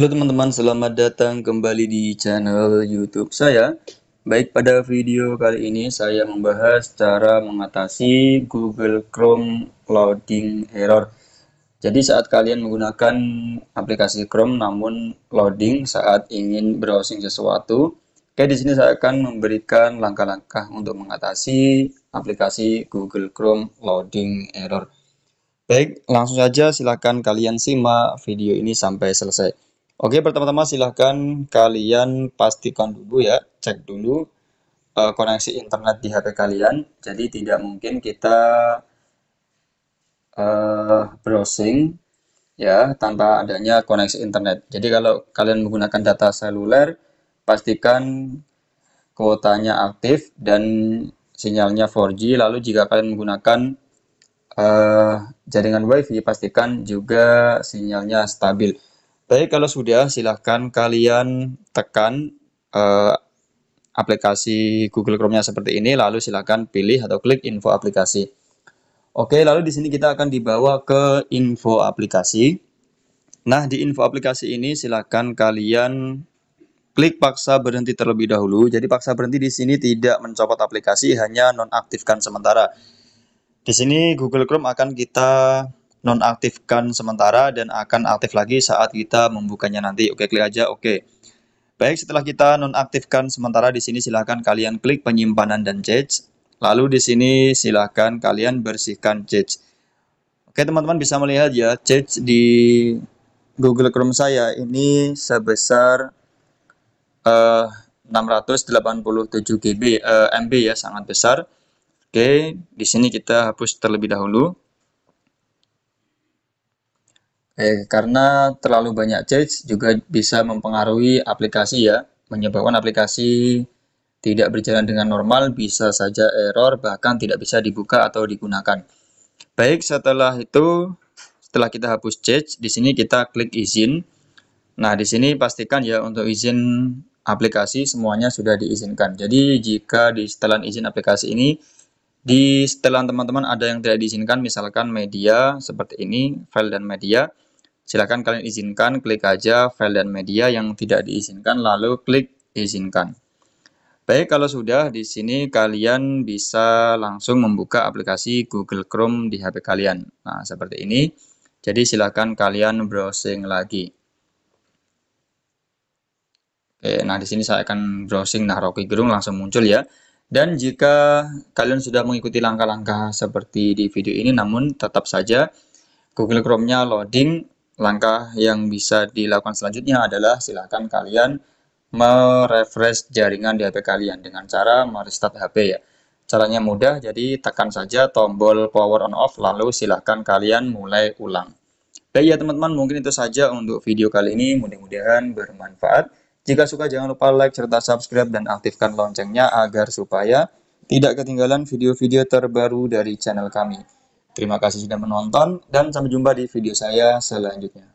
Halo teman-teman, selamat datang kembali di channel YouTube saya. Baik, pada video kali ini saya membahas cara mengatasi Google Chrome loading error. Jadi saat kalian menggunakan aplikasi Chrome namun loading saat ingin browsing sesuatu, oke di sini saya akan memberikan langkah-langkah untuk mengatasi aplikasi Google Chrome loading error. Baik, langsung saja silakan kalian simak video ini sampai selesai. Oke, pertama-tama silahkan kalian pastikan dulu ya, cek dulu uh, koneksi internet di HP kalian. Jadi tidak mungkin kita uh, browsing ya tanpa adanya koneksi internet. Jadi kalau kalian menggunakan data seluler, pastikan kuotanya aktif dan sinyalnya 4G. Lalu jika kalian menggunakan uh, jaringan WiFi, pastikan juga sinyalnya stabil. Baik, kalau sudah silahkan kalian tekan uh, aplikasi Google Chrome-nya seperti ini, lalu silahkan pilih atau klik info aplikasi. Oke, lalu di sini kita akan dibawa ke info aplikasi. Nah, di info aplikasi ini silahkan kalian klik paksa berhenti terlebih dahulu. Jadi paksa berhenti di sini tidak mencopot aplikasi, hanya nonaktifkan sementara. Di sini Google Chrome akan kita nonaktifkan sementara dan akan aktif lagi saat kita membukanya nanti. Oke, klik aja oke. Baik, setelah kita nonaktifkan sementara di sini silahkan kalian klik penyimpanan dan change. Lalu di sini silahkan kalian bersihkan change. Oke, teman-teman bisa melihat ya change di Google Chrome saya ini sebesar uh, 687 GB uh, MB ya, sangat besar. Oke, di sini kita hapus terlebih dahulu. Eh, karena terlalu banyak change juga bisa mempengaruhi aplikasi ya, menyebabkan aplikasi tidak berjalan dengan normal, bisa saja error, bahkan tidak bisa dibuka atau digunakan. Baik, setelah itu, setelah kita hapus change, di sini kita klik izin. Nah, di sini pastikan ya untuk izin aplikasi semuanya sudah diizinkan. Jadi, jika di setelan izin aplikasi ini, di setelan teman-teman ada yang tidak diizinkan, misalkan media seperti ini, file dan media, Silahkan kalian izinkan, klik aja file dan media yang tidak diizinkan, lalu klik izinkan. Baik, kalau sudah di sini kalian bisa langsung membuka aplikasi Google Chrome di HP kalian. Nah, seperti ini. Jadi silahkan kalian browsing lagi. Oke, nah di sini saya akan browsing nah Rocky Gerung langsung muncul ya. Dan jika kalian sudah mengikuti langkah-langkah seperti di video ini namun tetap saja Google Chrome-nya loading langkah yang bisa dilakukan selanjutnya adalah silahkan kalian merefresh jaringan di HP kalian dengan cara merestart HP ya. Caranya mudah, jadi tekan saja tombol power on off, lalu silahkan kalian mulai ulang. Baik ya teman-teman, mungkin itu saja untuk video kali ini, mudah-mudahan bermanfaat. Jika suka jangan lupa like serta subscribe dan aktifkan loncengnya agar supaya tidak ketinggalan video-video terbaru dari channel kami. Terima kasih sudah menonton dan sampai jumpa di video saya selanjutnya.